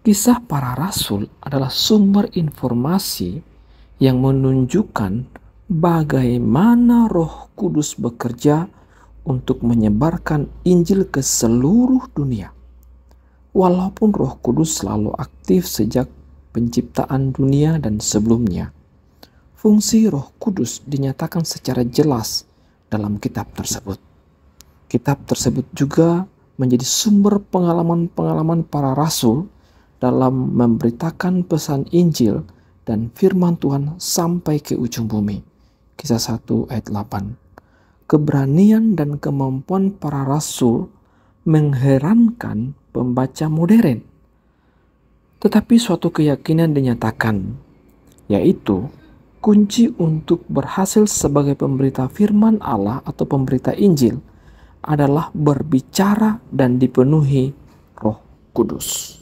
Kisah para rasul adalah sumber informasi yang menunjukkan bagaimana Roh Kudus bekerja untuk menyebarkan Injil ke seluruh dunia. Walaupun Roh Kudus selalu aktif sejak penciptaan dunia dan sebelumnya, fungsi Roh Kudus dinyatakan secara jelas dalam kitab tersebut. Kitab tersebut juga menjadi sumber pengalaman-pengalaman para rasul dalam memberitakan pesan Injil dan firman Tuhan sampai ke ujung bumi. Kisah 1 ayat 8. Keberanian dan kemampuan para rasul mengherankan pembaca modern. Tetapi suatu keyakinan dinyatakan, yaitu kunci untuk berhasil sebagai pemberita firman Allah atau pemberita Injil adalah berbicara dan dipenuhi Roh Kudus.